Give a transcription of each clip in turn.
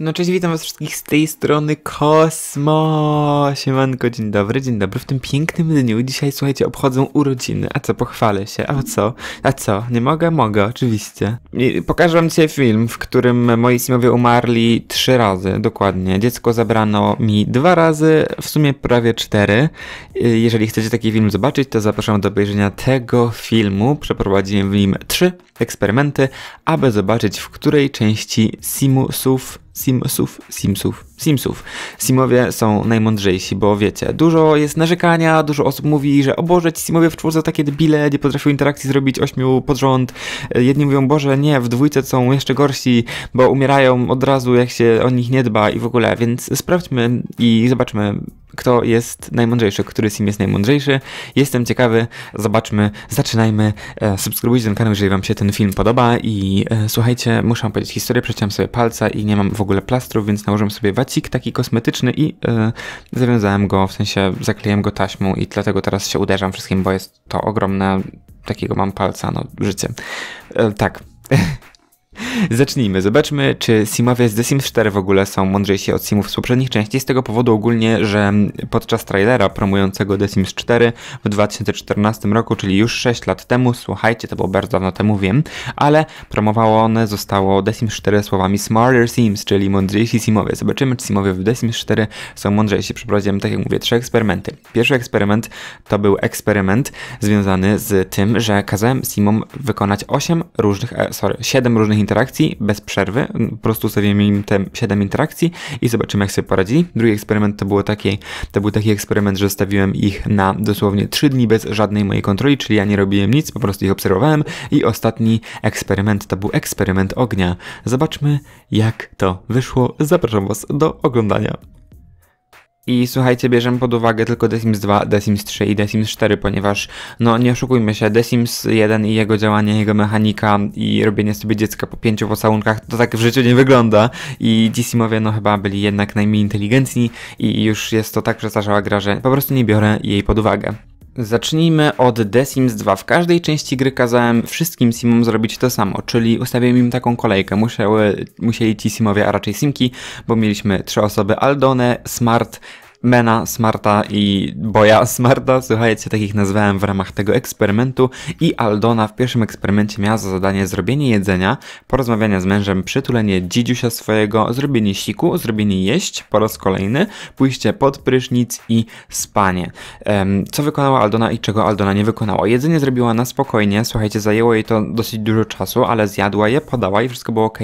No cześć, witam was wszystkich z tej strony Kosmo! Siemanko, dzień dobry, dzień dobry w tym pięknym dniu. Dzisiaj, słuchajcie, obchodzą urodziny. A co, pochwalę się, a co? A co? Nie mogę? Mogę, oczywiście. I pokażę wam dzisiaj film, w którym moi synowie umarli trzy razy, dokładnie. Dziecko zabrano mi dwa razy, w sumie prawie cztery. Jeżeli chcecie taki film zobaczyć, to zapraszam do obejrzenia tego filmu. Przeprowadziłem w nim trzy eksperymenty, aby zobaczyć, w której części Simusów Simsuf, Simsuf. Simsów. Simowie są najmądrzejsi, bo wiecie, dużo jest narzekania, dużo osób mówi, że o Boże, ci Simowie w czwórce takie debile, nie potrafią interakcji zrobić ośmiu pod rząd. Jedni mówią, Boże, nie, w dwójce są jeszcze gorsi, bo umierają od razu, jak się o nich nie dba i w ogóle, więc sprawdźmy i zobaczmy, kto jest najmądrzejszy, który sim jest najmądrzejszy. Jestem ciekawy, zobaczmy, zaczynajmy. E, subskrybujcie ten kanał, jeżeli wam się ten film podoba i e, słuchajcie, muszę wam powiedzieć historię, przeciąłem sobie palca i nie mam w ogóle plastrów, więc nałożę sobie wać cik taki kosmetyczny i yy, zawiązałem go, w sensie zakleiłem go taśmą i dlatego teraz się uderzam wszystkim, bo jest to ogromne, takiego mam palca, no życie. Yy, tak. Zacznijmy. Zobaczmy, czy Simowie z The Sims 4 w ogóle są mądrzejsi od Simów z poprzednich części. Z tego powodu ogólnie, że podczas trailera promującego The Sims 4 w 2014 roku, czyli już 6 lat temu, słuchajcie, to było bardzo dawno temu, wiem, ale promowało one zostało The Sims 4 słowami Smarter Sims, czyli mądrzejsi Simowie. Zobaczymy, czy Simowie w The Sims 4 są mądrzejsi. Przeprowadziłem, tak jak mówię, trzy eksperymenty. Pierwszy eksperyment to był eksperyment związany z tym, że kazałem Simom wykonać 8 różnych, e, sorry, 7 różnych interakcji bez przerwy. Po prostu stawiamy im te 7 interakcji i zobaczymy, jak sobie poradzi. Drugi eksperyment to, było taki, to był taki eksperyment, że stawiłem ich na dosłownie 3 dni bez żadnej mojej kontroli, czyli ja nie robiłem nic, po prostu ich obserwowałem. I ostatni eksperyment to był eksperyment ognia. Zobaczmy, jak to wyszło. Zapraszam Was do oglądania. I słuchajcie, bierzemy pod uwagę tylko The Sims 2, The Sims 3 i The Sims 4, ponieważ, no nie oszukujmy się, The Sims 1 i jego działanie, jego mechanika i robienie sobie dziecka po pięciu pocałunkach, to tak w życiu nie wygląda. I ci Simowie, no chyba byli jednak najmniej inteligentni i już jest to tak przestarzała gra, że po prostu nie biorę jej pod uwagę. Zacznijmy od The Sims 2. W każdej części gry kazałem wszystkim simom zrobić to samo, czyli ustawiłem im taką kolejkę. Musiały, musieli ci simowie, a raczej simki, bo mieliśmy trzy osoby Aldone, Smart, Mena Smarta i Boja Smarta, słuchajcie, takich nazwałem w ramach tego eksperymentu i Aldona w pierwszym eksperymencie miała za zadanie zrobienie jedzenia, porozmawianie z mężem, przytulenie dzidziusia swojego, zrobienie siku, zrobienie jeść po raz kolejny, pójście pod prysznic i spanie. Um, co wykonała Aldona i czego Aldona nie wykonała? Jedzenie zrobiła na spokojnie, słuchajcie, zajęło jej to dosyć dużo czasu, ale zjadła je, podała i wszystko było ok.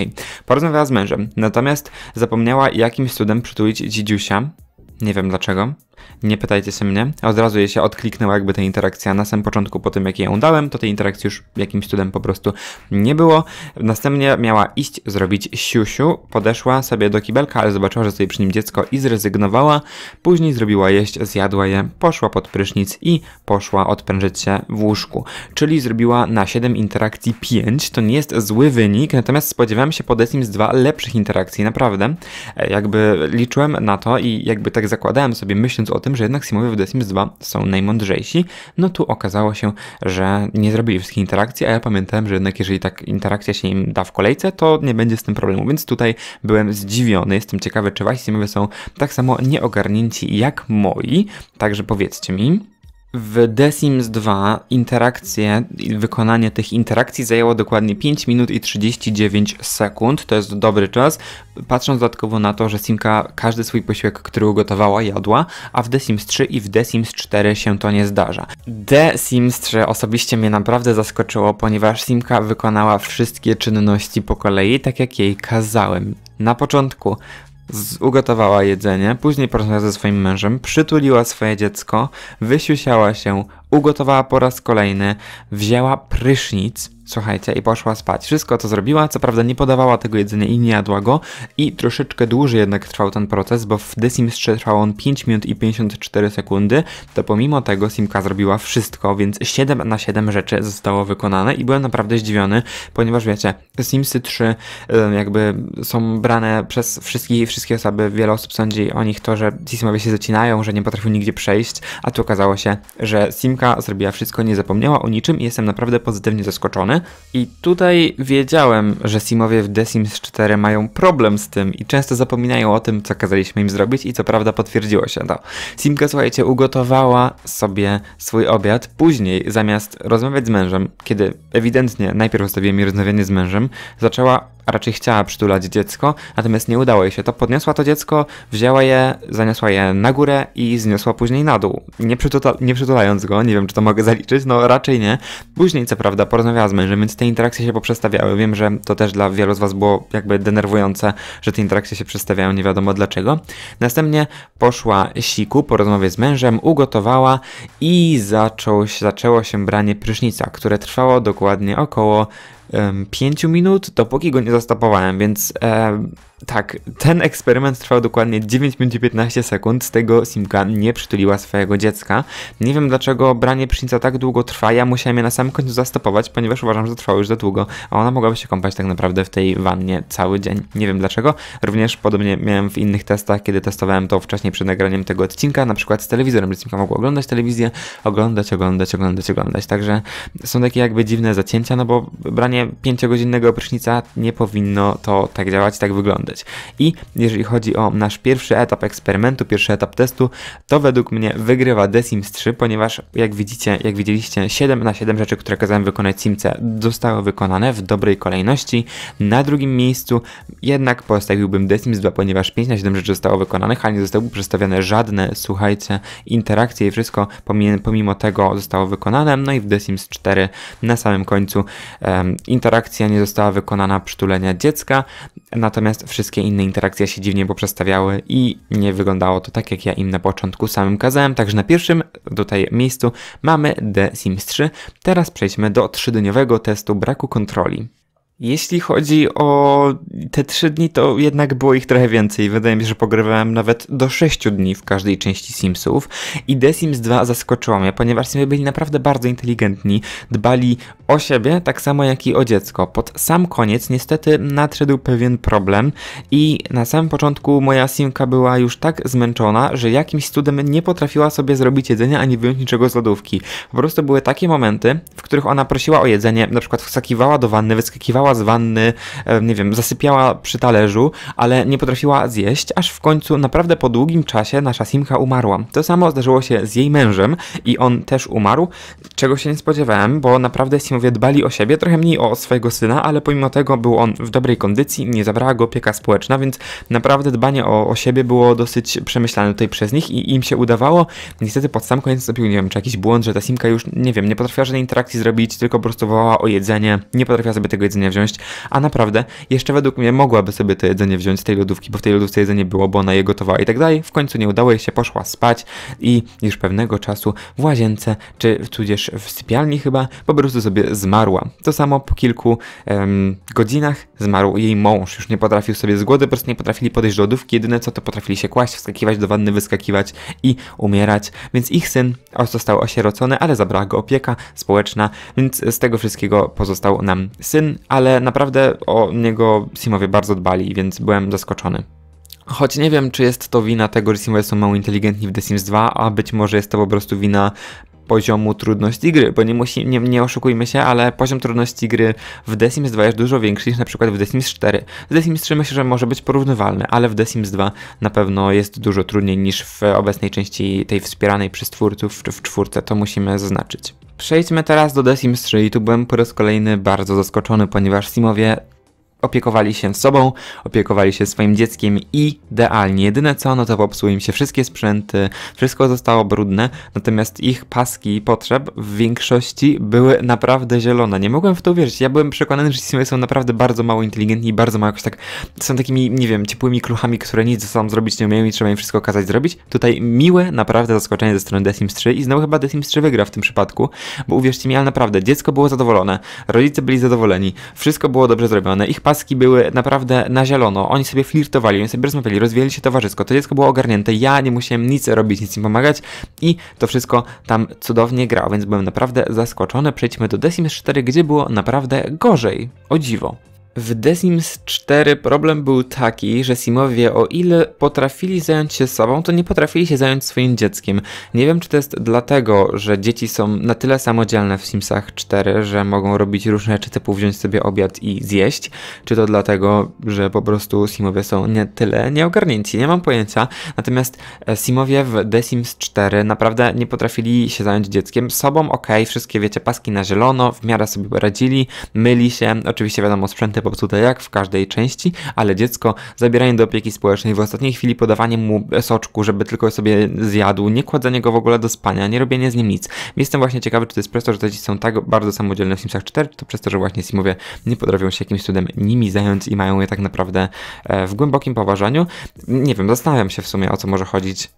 Porozmawiała z mężem, natomiast zapomniała jakimś cudem przytulić dzidziusia, nie wiem dlaczego nie pytajcie się mnie. Od razu jej się odkliknęła jakby ta interakcja na samym początku, po tym jak ją dałem, to tej interakcji już jakimś cudem po prostu nie było. Następnie miała iść zrobić siusiu, podeszła sobie do kibelka, ale zobaczyła, że stoi przy nim dziecko i zrezygnowała. Później zrobiła jeść, zjadła je, poszła pod prysznic i poszła odprężyć się w łóżku. Czyli zrobiła na 7 interakcji 5, to nie jest zły wynik, natomiast spodziewałem się po The 2 lepszych interakcji, naprawdę. E, jakby liczyłem na to i jakby tak zakładałem sobie, myśląc o tym, że jednak Simowie w The Sims 2 są najmądrzejsi, no tu okazało się, że nie zrobili wszystkich interakcji, a ja pamiętałem, że jednak jeżeli tak interakcja się im da w kolejce, to nie będzie z tym problemu, więc tutaj byłem zdziwiony. Jestem ciekawy, czy wasi Simowie są tak samo nieogarnięci jak moi, także powiedzcie mi. W The Sims 2 interakcje, wykonanie tych interakcji zajęło dokładnie 5 minut i 39 sekund. To jest dobry czas, patrząc dodatkowo na to, że Simka każdy swój posiłek, który ugotowała, jadła, a w The Sims 3 i w The Sims 4 się to nie zdarza. The Sims 3 osobiście mnie naprawdę zaskoczyło, ponieważ Simka wykonała wszystkie czynności po kolei, tak jak jej kazałem. Na początku ugotowała jedzenie, później porozmawiała ze swoim mężem, przytuliła swoje dziecko, wysiusiała się, ugotowała po raz kolejny, wzięła prysznic, Słuchajcie, i poszła spać. Wszystko to zrobiła, co prawda nie podawała tego jedzenia i nie jadła go i troszeczkę dłużej jednak trwał ten proces, bo w The Sims 3 trwał on 5 minut i 54 sekundy, to pomimo tego Simka zrobiła wszystko, więc 7 na 7 rzeczy zostało wykonane i byłem naprawdę zdziwiony, ponieważ wiecie, Simsy 3 jakby są brane przez wszystkich, wszystkie osoby, wiele osób sądzi o nich to, że Simowie się zacinają, że nie potrafią nigdzie przejść, a tu okazało się, że Simka zrobiła wszystko, nie zapomniała o niczym i jestem naprawdę pozytywnie zaskoczony. I tutaj wiedziałem, że Simowie w The Sims 4 mają problem z tym i często zapominają o tym, co kazaliśmy im zrobić i co prawda potwierdziło się to. Simka, słuchajcie, ugotowała sobie swój obiad później, zamiast rozmawiać z mężem, kiedy ewidentnie najpierw ustawiłem mi rozmawianie z mężem, zaczęła a raczej chciała przytulać dziecko, natomiast nie udało jej się to. Podniosła to dziecko, wzięła je, zaniosła je na górę i zniosła później na dół. Nie, przytula, nie przytulając go, nie wiem czy to mogę zaliczyć, no raczej nie. Później co prawda porozmawiała z mężem, więc te interakcje się poprzestawiały. Wiem, że to też dla wielu z was było jakby denerwujące, że te interakcje się przestawiają, nie wiadomo dlaczego. Następnie poszła siku po rozmowie z mężem, ugotowała i zaczął, zaczęło się branie prysznica, które trwało dokładnie około 5 minut, dopóki go nie zastopowałem, więc tak, ten eksperyment trwał dokładnie 9 minut i 15 sekund, z tego Simka nie przytuliła swojego dziecka. Nie wiem dlaczego branie prysznica tak długo trwa, ja musiałem je na samym końcu zastopować, ponieważ uważam, że trwało już za długo, a ona mogłaby się kąpać tak naprawdę w tej wannie cały dzień. Nie wiem dlaczego, również podobnie miałem w innych testach, kiedy testowałem to wcześniej przed nagraniem tego odcinka, na przykład z telewizorem, że Simka mogła oglądać telewizję, oglądać, oglądać, oglądać, oglądać, także są takie jakby dziwne zacięcia, no bo branie 5-godzinnego prysznica nie powinno to tak działać, tak wyglądać. I jeżeli chodzi o nasz pierwszy etap eksperymentu, pierwszy etap testu, to według mnie wygrywa The Sims 3, ponieważ jak widzicie, jak widzieliście, 7 na 7 rzeczy, które kazałem wykonać Simce, zostały wykonane w dobrej kolejności. Na drugim miejscu jednak postawiłbym The Sims 2, ponieważ 5 na 7 rzeczy zostało wykonanych, ale nie zostały przedstawione żadne, słuchajcie, interakcje i wszystko pomimo tego zostało wykonane. No i w The Sims 4 na samym końcu um, interakcja nie została wykonana, przytulenia dziecka, natomiast wszystko wszystkie inne interakcje się dziwnie poprzestawiały i nie wyglądało to tak, jak ja im na początku samym kazałem. Także na pierwszym tutaj miejscu mamy The Sims 3. Teraz przejdźmy do trzydniowego testu braku kontroli. Jeśli chodzi o te trzy dni, to jednak było ich trochę więcej. Wydaje mi się, że pogrywałem nawet do sześciu dni w każdej części Simsów. I The Sims 2 zaskoczyło mnie, ponieważ Simi byli naprawdę bardzo inteligentni, dbali o siebie tak samo jak i o dziecko. Pod sam koniec niestety nadszedł pewien problem i na samym początku moja Simka była już tak zmęczona, że jakimś cudem nie potrafiła sobie zrobić jedzenia ani wyjąć niczego z lodówki. Po prostu były takie momenty, w których ona prosiła o jedzenie, na przykład wskakiwała do wanny, wyskakiwała wstawała z wanny, e, nie wiem, zasypiała przy talerzu, ale nie potrafiła zjeść, aż w końcu naprawdę po długim czasie nasza Simka umarła. To samo zdarzyło się z jej mężem i on też umarł, czego się nie spodziewałem, bo naprawdę Simowie dbali o siebie, trochę mniej o swojego syna, ale pomimo tego był on w dobrej kondycji, nie zabrała go opieka społeczna, więc naprawdę dbanie o, o siebie było dosyć przemyślane tutaj przez nich i im się udawało. Niestety pod sam koniec zrobił, nie wiem, czy jakiś błąd, że ta Simka już, nie wiem, nie potrafiła żadnej interakcji zrobić, tylko po prostu wołała o jedzenie, nie potrafiła sobie tego jedzenia wziąć, a naprawdę jeszcze według mnie mogłaby sobie to jedzenie wziąć z tej lodówki, bo w tej lodówce jedzenie było, bo ona je gotowała i tak dalej. W końcu nie udało jej się, poszła spać i już pewnego czasu w łazience, czy tudzież w sypialni chyba, po prostu sobie zmarła. To samo po kilku em, godzinach zmarł jej mąż. Już nie potrafił sobie z głody, po prostu nie potrafili podejść do lodówki. Jedyne co to potrafili się kłaść, wskakiwać do wanny, wyskakiwać i umierać. Więc ich syn został osierocony, ale zabrała go opieka społeczna, więc z tego wszystkiego pozostał nam syn, ale ale naprawdę o niego Simowie bardzo dbali, więc byłem zaskoczony. Choć nie wiem, czy jest to wina tego, że Simowie są mało inteligentni w The Sims 2, a być może jest to po prostu wina poziomu trudności gry, bo nie, musi, nie, nie, oszukujmy się, ale poziom trudności gry w The Sims 2 jest dużo większy niż na przykład w The Sims 4. W The Sims 3 myślę, że może być porównywalny, ale w The Sims 2 na pewno jest dużo trudniej niż w obecnej części tej wspieranej przez twórców, czy w czwórce, to musimy zaznaczyć. Przejdźmy teraz do The Sims 3 i tu byłem po raz kolejny bardzo zaskoczony, ponieważ Simowie opiekowali się sobą, opiekowali się swoim dzieckiem idealnie. Jedyne co, no to popsuły im się wszystkie sprzęty, wszystko zostało brudne, natomiast ich paski potrzeb w większości były naprawdę zielone. Nie mogłem w to uwierzyć. Ja byłem przekonany, że Simowie są naprawdę bardzo mało inteligentni i bardzo mało jakoś tak, są takimi, nie wiem, ciepłymi kluchami, które nic ze sobą zrobić nie umieją i trzeba im wszystko kazać zrobić. Tutaj miłe, naprawdę zaskoczenie ze strony The Sims 3 i znowu chyba The Sims 3 wygra w tym przypadku, bo uwierzcie mi, ale naprawdę, dziecko było zadowolone, rodzice byli zadowoleni, wszystko było dobrze zrobione, ich paski laski były naprawdę na zielono. Oni sobie flirtowali, oni sobie rozmawiali, rozwijali się towarzysko. To dziecko było ogarnięte. Ja nie musiałem nic robić, nic im pomagać i to wszystko tam cudownie grało, więc byłem naprawdę zaskoczony. Przejdźmy do The Sims 4, gdzie było naprawdę gorzej. O dziwo. W The Sims 4 problem był taki, że Simowie o ile potrafili zająć się sobą, to nie potrafili się zająć swoim dzieckiem. Nie wiem czy to jest dlatego, że dzieci są na tyle samodzielne w Simsach 4, że mogą robić różne rzeczy typu wziąć sobie obiad i zjeść, czy to dlatego, że po prostu Simowie są nie tyle nieogarnięci, nie mam pojęcia. Natomiast e, Simowie w The Sims 4 naprawdę nie potrafili się zająć dzieckiem. Sobą ok, wszystkie wiecie, paski na zielono, w miarę sobie poradzili, myli się, oczywiście wiadomo sprzęty tutaj jak w każdej części, ale dziecko zabieranie do opieki społecznej w ostatniej chwili, podawanie mu soczku, żeby tylko sobie zjadł, nie kładzenie go w ogóle do spania, nie robienie z nim nic. Jestem właśnie ciekawy, czy to jest przez to, że te dzieci są tak bardzo samodzielne w Simsach 4, czy to przez to, że właśnie Simowie nie potrafią się jakimś cudem nimi zająć i mają je tak naprawdę e, w głębokim poważaniu. Nie wiem, zastanawiam się w sumie o co może chodzić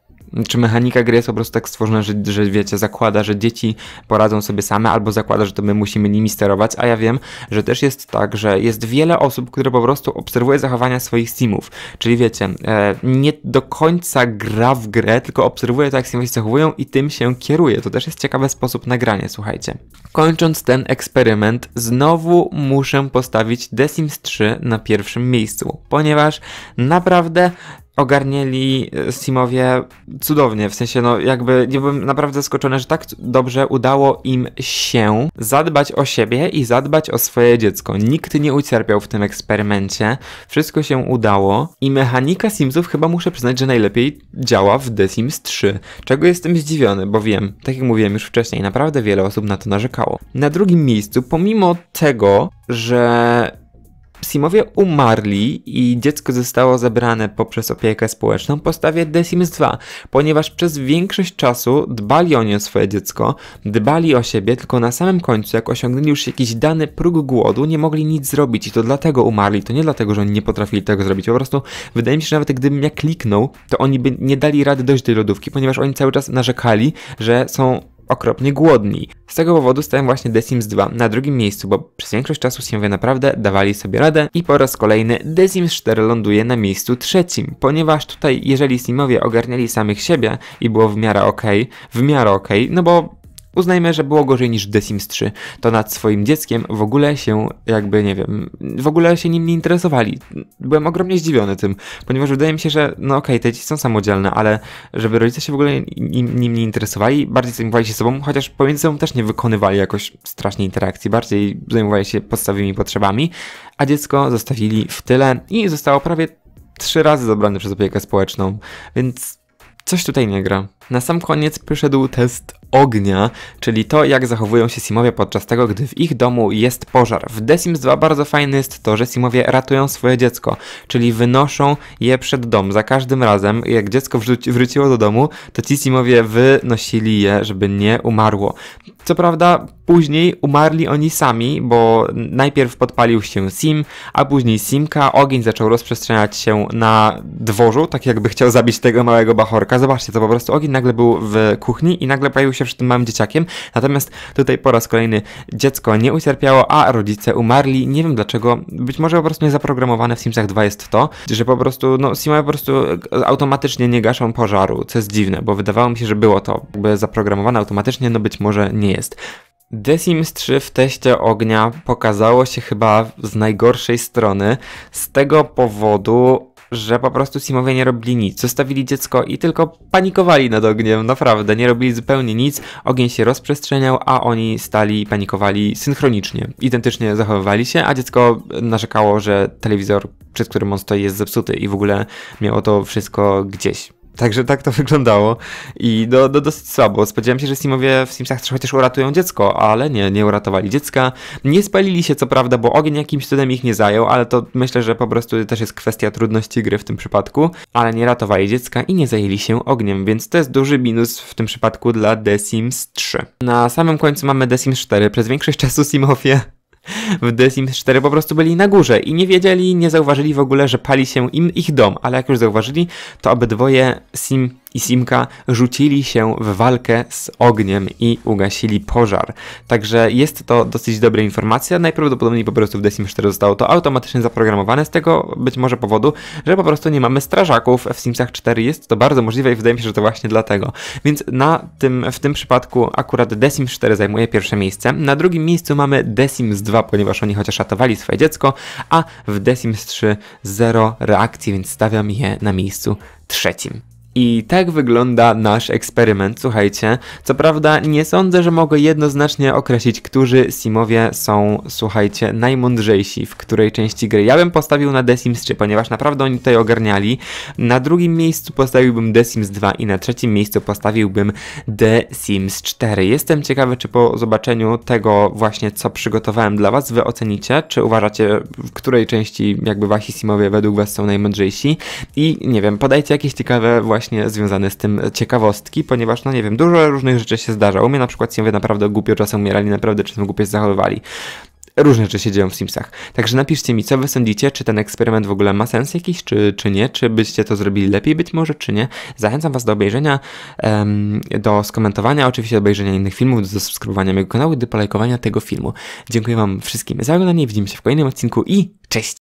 czy mechanika gry jest po prostu tak stworzona, że, że wiecie, zakłada, że dzieci poradzą sobie same, albo zakłada, że to my musimy nimi sterować, a ja wiem, że też jest tak, że jest wiele osób, które po prostu obserwuje zachowania swoich simów, czyli wiecie, e, nie do końca gra w grę, tylko obserwuje to, jak simowie się zachowują i tym się kieruje. To też jest ciekawy sposób nagrania, słuchajcie. Kończąc ten eksperyment, znowu muszę postawić The Sims 3 na pierwszym miejscu, ponieważ naprawdę ogarnęli e, Steamowie cudownie, w sensie no jakby nie byłem naprawdę zaskoczony, że tak dobrze udało im się zadbać o siebie i zadbać o swoje dziecko. Nikt nie ucierpiał w tym eksperymencie, wszystko się udało i mechanika Simsów chyba muszę przyznać, że najlepiej działa w The Sims 3, czego jestem zdziwiony, bo wiem, tak jak mówiłem już wcześniej, naprawdę wiele osób na to narzekało. Na drugim miejscu, pomimo tego, że Simowie umarli i dziecko zostało zabrane poprzez opiekę społeczną, postawię The Sims 2, ponieważ przez większość czasu dbali oni o swoje dziecko, dbali o siebie, tylko na samym końcu, jak osiągnęli już jakiś dany próg głodu, nie mogli nic zrobić i to dlatego umarli, to nie dlatego, że oni nie potrafili tego zrobić, po prostu wydaje mi się, że nawet gdybym ja kliknął, to oni by nie dali rady dojść do lodówki, ponieważ oni cały czas narzekali, że są okropnie głodni. Z tego powodu stałem właśnie The Sims 2 na drugim miejscu, bo przez większość czasu Simowie naprawdę dawali sobie radę i po raz kolejny The Sims 4 ląduje na miejscu trzecim, ponieważ tutaj jeżeli Simowie ogarniali samych siebie i było w miarę ok, w miarę ok, no bo Uznajmy, że było gorzej niż The Sims 3. To nad swoim dzieckiem w ogóle się jakby, nie wiem, w ogóle się nim nie interesowali. Byłem ogromnie zdziwiony tym, ponieważ wydaje mi się, że no okej, okay, te dzieci są samodzielne, ale żeby rodzice się w ogóle nim, nim nie interesowali, bardziej zajmowali się sobą, chociaż pomiędzy sobą też nie wykonywali jakoś strasznej interakcji, bardziej zajmowali się podstawowymi potrzebami, a dziecko zostawili w tyle i zostało prawie trzy razy zabrane przez opiekę społeczną, więc coś tutaj nie gra. Na sam koniec przyszedł test ognia, czyli to jak zachowują się Simowie podczas tego, gdy w ich domu jest pożar. W The Sims 2 bardzo fajne jest to, że Simowie ratują swoje dziecko, czyli wynoszą je przed dom. Za każdym razem, jak dziecko wróciło do domu, to ci Simowie wynosili je, żeby nie umarło. Co prawda, później umarli oni sami, bo najpierw podpalił się Sim, a później Simka. Ogień zaczął rozprzestrzeniać się na dworzu, tak jakby chciał zabić tego małego bachorka. Zobaczcie, to po prostu ogień nagle był w kuchni i nagle pojawił się przy tym małym dzieciakiem. Natomiast tutaj po raz kolejny dziecko nie ucierpiało, a rodzice umarli. Nie wiem dlaczego, być może po prostu niezaprogramowane w Simsach 2 jest to, że po prostu, no, Simowie po prostu e, automatycznie nie gaszą pożaru, co jest dziwne, bo wydawało mi się, że było to jakby zaprogramowane automatycznie, no być może nie jest. The Sims 3 w teście ognia pokazało się chyba z najgorszej strony, z tego powodu, że po prostu Simowie nie robili nic. Zostawili dziecko i tylko panikowali nad ogniem, naprawdę. Nie robili zupełnie nic. Ogień się rozprzestrzeniał, a oni stali i panikowali synchronicznie. Identycznie zachowywali się, a dziecko narzekało, że telewizor, przed którym on stoi, jest zepsuty i w ogóle miało to wszystko gdzieś. Także tak to wyglądało i do, do, dosyć słabo. Spodziewałem się, że Simowie w Simsach chociaż uratują dziecko, ale nie, nie uratowali dziecka. Nie spalili się co prawda, bo ogień jakimś cudem ich nie zajął, ale to myślę, że po prostu też jest kwestia trudności gry w tym przypadku. Ale nie ratowali dziecka i nie zajęli się ogniem, więc to jest duży minus w tym przypadku dla The Sims 3. Na samym końcu mamy The Sims 4. Przez większość czasu Simowie w The Sims 4 po prostu byli na górze i nie wiedzieli, nie zauważyli w ogóle, że pali się im ich dom, ale jak już zauważyli, to obydwoje Sim i Simka rzucili się w walkę z ogniem i ugasili pożar. Także jest to dosyć dobra informacja. Najprawdopodobniej po prostu w Decim 4 zostało to automatycznie zaprogramowane z tego być może powodu, że po prostu nie mamy strażaków w Simsach 4. Jest to bardzo możliwe i wydaje mi się, że to właśnie dlatego. Więc na tym, w tym przypadku akurat Decim 4 zajmuje pierwsze miejsce. Na drugim miejscu mamy Decims 2, ponieważ oni chociaż ratowali swoje dziecko, a w Decims 3 zero reakcji, więc stawiam je na miejscu trzecim. I tak wygląda nasz eksperyment, słuchajcie. Co prawda nie sądzę, że mogę jednoznacznie określić, którzy Simowie są, słuchajcie, najmądrzejsi, w której części gry. Ja bym postawił na The Sims 3, ponieważ naprawdę oni tutaj ogarniali. Na drugim miejscu postawiłbym The Sims 2 i na trzecim miejscu postawiłbym The Sims 4. Jestem ciekawy, czy po zobaczeniu tego właśnie, co przygotowałem dla Was, Wy ocenicie, czy uważacie, w której części jakby Wasi Simowie według Was są najmądrzejsi. I nie wiem, podajcie jakieś ciekawe właśnie właśnie związane z tym e, ciekawostki, ponieważ, no nie wiem, dużo różnych rzeczy się zdarza. U mnie na przykład Simowie naprawdę głupio czasem umierali, naprawdę czasem głupio się zachowywali różne rzeczy się dzieją w Simsach. Także napiszcie mi, co wy sądzicie, czy ten eksperyment w ogóle ma sens jakiś, czy, czy nie, czy byście to zrobili lepiej być może, czy nie. Zachęcam was do obejrzenia, um, do skomentowania, oczywiście do obejrzenia innych filmów, do subskrybowania mojego kanału i do polajkowania tego filmu. Dziękuję wam wszystkim za oglądanie, widzimy się w kolejnym odcinku i cześć!